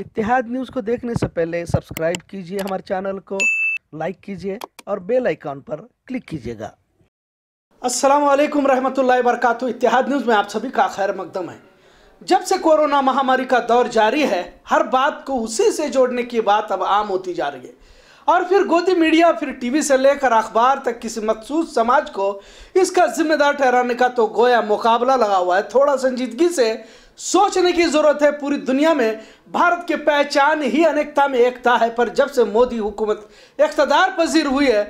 इतिहाद news को देखने से पहले सब्सक्राइब कीजिए हमारे चैनल को लाइक कीजिए और बेल आइकॉन पर क्लिक कीजिएगा असलम रहमतुल्लाहि वरकत इतिहाद न्यूज़ में आप सभी का खैर मकदम है जब से कोरोना महामारी का दौर जारी है हर बात को उसी से जोड़ने की बात अब आम होती जा रही है और फिर गोदी मीडिया फिर टीवी से लेकर अखबार तक किसी मखसूस समाज को इसका जिम्मेदार ठहराने का तो गोया मुकाबला लगा हुआ है थोड़ा संजीदगी से सोचने की जरूरत है पूरी दुनिया में भारत की पहचान ही अनेकता में एकता है पर जब से मोदी हुकूमत इकतदार पजीर हुई है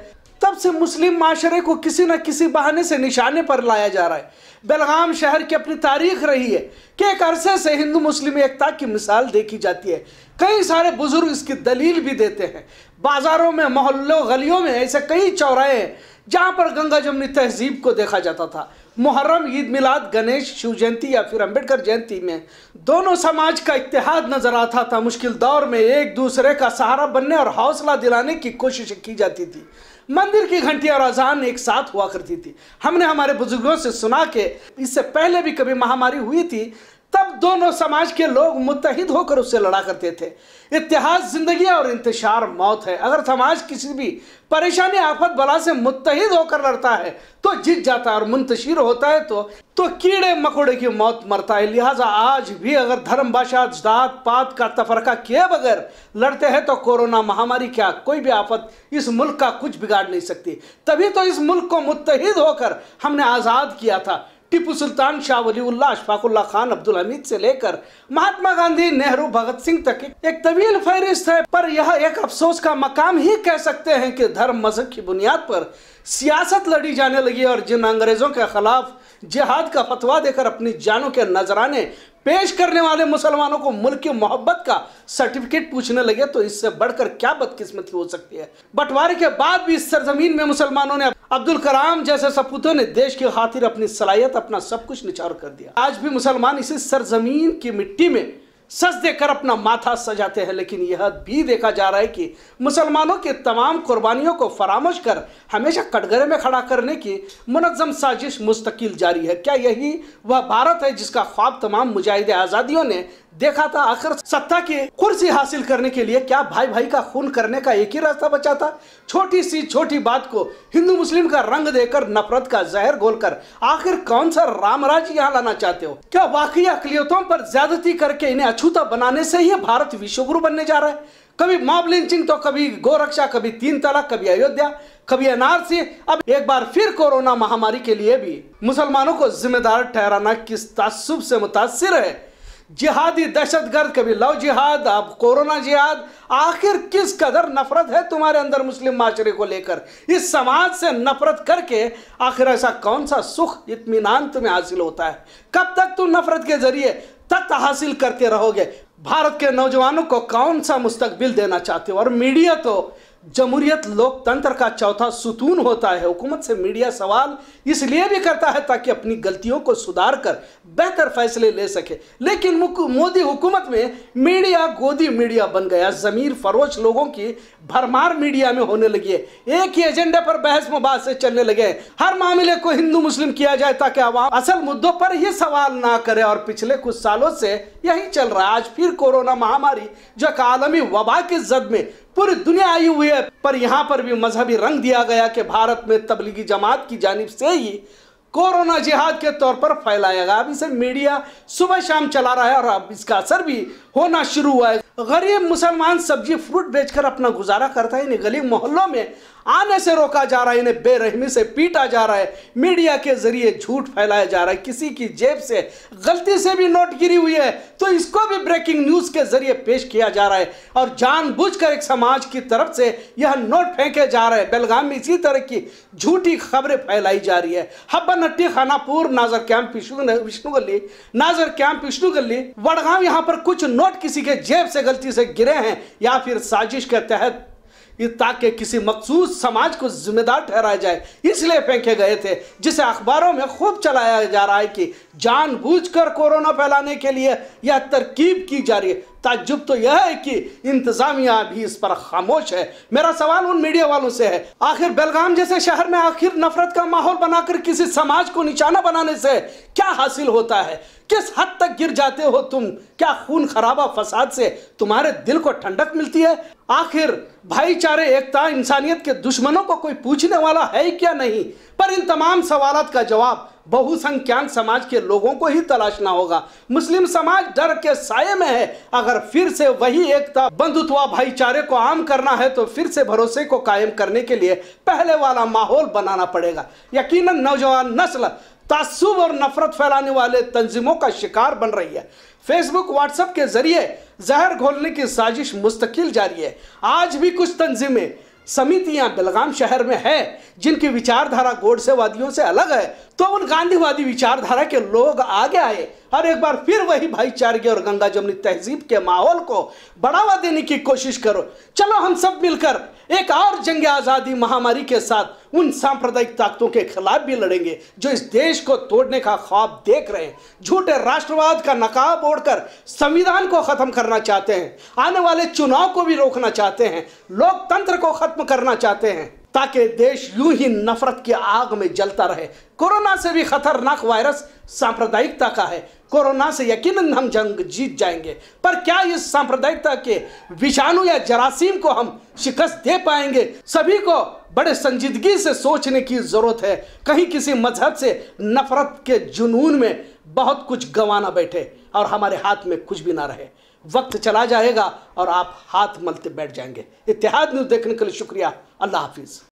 तब से मुस्लिम माशरे को किसी न किसी बहाने से निशाने पर लाया जा रहा है बेलगाम शहर की अपनी तारीख रही है कि एक अरसे से हिंदू मुस्लिम एकता की मिसाल देखी जाती है कई सारे बुजुर्ग इसकी दलील भी देते हैं बाजारों में मोहल्लों गलियों में ऐसे कई चौराहे हैं जहाँ पर गंगा जमनी तहजीब को देखा जाता था मुहर्रम ईद मिलाद गणेश शिव जयंती या फिर अंबेडकर जयंती में दोनों समाज का इतिहाद नजर आता था मुश्किल दौर में एक दूसरे का सहारा बनने और हौसला दिलाने की कोशिश की जाती थी मंदिर की घंटी और अजान एक साथ हुआ करती थी हमने हमारे बुजुर्गों से सुना के इससे पहले भी कभी महामारी हुई थी तब दोनों समाज के लोग मुतहद होकर उससे लड़ा करते थे इतिहास जिंदगी और इंतजार मौत है अगर समाज किसी भी परेशानी आफत बला से मुतहद होकर लड़ता है तो जीत जाता है और मुंतशिर होता है तो तो कीड़े मकोड़े की मौत मरता है लिहाजा आज भी अगर धर्म भाषा जात पात का तफरका किए बगैर लड़ते हैं तो कोरोना महामारी क्या कोई भी आफत इस मुल्क का कुछ बिगाड़ नहीं सकती तभी तो इस मुल्क को मुतहिद होकर हमने आज़ाद किया था टीपू सुल्तान शाह वली अशफाकुल्ला खान अब्दुल हमीद से लेकर महात्मा गांधी नेहरू भगत सिंह तक एक तवील फहरिस्त है पर यह एक अफसोस का मकाम ही कह सकते हैं कि धर्म मजहब की बुनियाद पर सियासत लड़ी जाने लगी और जिन अंग्रेजों के खिलाफ जिहाद का फतवा देकर अपनी जानों के नजराने पेश करने वाले मुसलमानों को मुल्क की मोहब्बत का सर्टिफिकेट पूछने लगे तो इससे बढ़कर क्या बदकिस्मती हो सकती है बंटवारे के बाद भी इस सरजमीन में मुसलमानों ने अब्दुल कलाम जैसे सपूतों ने देश की खातिर अपनी सलाहियत अपना सब कुछ निचार कर दिया आज भी मुसलमान इसी सरजमीन की मिट्टी में सच देकर अपना माथा सजाते हैं लेकिन यह भी देखा जा रहा है कि मुसलमानों के तमाम कुर्बानियों को फरामोश कर हमेशा कटघरे में खड़ा करने की मनजम साजिश मुस्तकिल जारी है क्या यही वह भारत है जिसका ख्वाब तमाम मुजाहिद आज़ादियों ने देखा था आखिर सत्ता की कुर्सी हासिल करने के लिए क्या भाई भाई का खून करने का एक ही रास्ता बचा था छोटी सी छोटी बात को हिंदू मुस्लिम का रंग देकर नफरत का जहर घोलकर आखिर कौन सा रामराज यहाँ लाना चाहते हो क्या वाकई अकलियतों पर ज्यादती करके इन्हें अछूता बनाने से ही भारत विश्वगुरु बनने जा रहा है कभी मॉब लिंचिंग तो कभी गोरक्षा कभी तीन तलाक कभी अयोध्या कभी एनआरसी अब एक बार फिर कोरोना महामारी के लिए भी मुसलमानों को जिम्मेदार ठहराना किस तासुब से मुतासर है जिहादी दहशत गर्द कभी लव जिहाद अब कोरोना जिहाद आखिर किस कदर नफरत है तुम्हारे अंदर मुस्लिम माशरे को लेकर इस समाज से नफरत करके आखिर ऐसा कौन सा सुख इतमान तुम्हें हासिल होता है कब तक तुम नफरत के जरिए तत् हासिल करते रहोगे भारत के नौजवानों को कौन सा मुस्तकबिल देना चाहते हो और मीडिया तो जमहूरियत लोकतंत्र का चौथा सुतून होता है हुकूमत से मीडिया सवाल इसलिए भी करता है ताकि अपनी गलतियों को सुधार कर बेहतर फैसले ले सके लेकिन मोदी हुकूमत में मीडिया गोदी मीडिया बन गया ज़मीर फरोश लोगों की भरमार मीडिया में होने लगी है एक ही एजेंडे पर बहस मुबाद से चलने लगे हर मामले को हिंदू मुस्लिम किया जाए ताकि आवाम असल मुद्दों पर ही सवाल ना करे और पिछले कुछ सालों से यही चल रहा है आज फिर कोरोना महामारी जो आलमी वबा की जद में पूरी दुनिया आई हुई है पर यहाँ पर भी मजहबी रंग दिया गया कि भारत में तबलीगी जमात की जानब से ही कोरोना जिहाद के तौर पर फैलाया गया अब इसे मीडिया सुबह शाम चला रहा है और अब इसका असर भी होना शुरू हुआ है गरीब मुसलमान सब्जी फ्रूट बेचकर अपना गुजारा करता है इन्हें गली मोहल्लों में आने से रोका जा रहा है इन्हें बेरहमी से पीटा जा रहा है मीडिया के जरिए झूठ फैलाया जा रहा है किसी की जेब से गलती से भी नोट गिरी हुई है तो इसको भी ब्रेकिंग न्यूज़ के जरिए पेश किया जा रहा है और जानबूझकर एक समाज की तरफ से यह नोट फेंके जा रहे हैं बेलगाम में इसी तरह की झूठी खबरें फैलाई जा रही है हब्बन नट्टी खानापुर नाजर कैंप विष्णु गली नाजर कैंप विष्णु गली वड़गांव यहाँ पर कुछ नोट किसी के जेब से गलती से गिरे हैं या फिर साजिश के तहत ताकि किसी मखसूस समाज को जिम्मेदार ठहराया जाए इसलिए फेंके गए थे जिसे अखबारों में खूब चलाया जा रहा है कि जानबूझकर कोरोना फैलाने के लिए यह तरकीब की जा रही है ताजुब तो यह है कि इंतजामिया भी इस पर खामोश है मेरा सवाल उन मीडिया वालों से है आखिर बेलगाम जैसे शहर में आखिर नफरत का माहौल बनाकर किसी समाज को निशाना बनाने से क्या हासिल होता है किस हद तक गिर जाते हो तुम क्या खून खराबा फसाद से तुम्हारे दिल को ठंडक मिलती है आखिर भाईचारे एकता इंसानियत के दुश्मनों को कोई पूछने वाला है क्या नहीं पर इन तमाम सवाल का जवाब बहुसंख्यक समाज के लोगों को ही तलाशना होगा मुस्लिम समाज डर के साय में है अगर फिर से वही एकता बंधुत्वा भाईचारे को आम करना है तो फिर से भरोसे को कायम करने के लिए पहले वाला माहौल बनाना पड़ेगा यकीनन नौजवान नस्ल तासुब और नफरत फैलाने वाले तंजीमों का शिकार बन रही है फेसबुक व्हाट्सएप के जरिए जहर घोलने की साजिश मुस्तकिल जारी है आज भी कुछ तंजीमें समितियां बेलगाम शहर में है जिनकी विचारधारा गोडसेवादियों से अलग है तो उन गांधीवादी विचारधारा के लोग आगे आए और एक बार फिर वही भाईचारे और गंगा जमनी तहजीब के माहौल को बढ़ावा देने की कोशिश करो चलो हम सब मिलकर एक और जंग आज़ादी महामारी के साथ उन सांप्रदायिक ताकतों के खिलाफ भी लड़ेंगे जो इस देश को तोड़ने का ख्वाब देख रहे हैं झूठे राष्ट्रवाद का नकाब ओढ़कर संविधान को ख़त्म करना चाहते हैं आने वाले चुनाव को भी रोकना चाहते हैं लोकतंत्र को ख़त्म करना चाहते हैं ताकि देश यूं ही नफरत की आग में जलता रहे कोरोना से भी खतरनाक वायरस सांप्रदायिकता का है कोरोना से यकीनन हम जंग जीत जाएंगे पर क्या इस सांप्रदायिकता के विषाणु या जरासीम को हम शिकस्त दे पाएंगे सभी को बड़े संजीदगी से सोचने की ज़रूरत है कहीं किसी मजहब से नफरत के जुनून में बहुत कुछ गंवाना बैठे और हमारे हाथ में कुछ भी ना रहे वक्त चला जाएगा और आप हाथ मलते बैठ जाएंगे इतिहाद न्यूज़ देखने के लिए शुक्रिया अल्लाह हाफिज़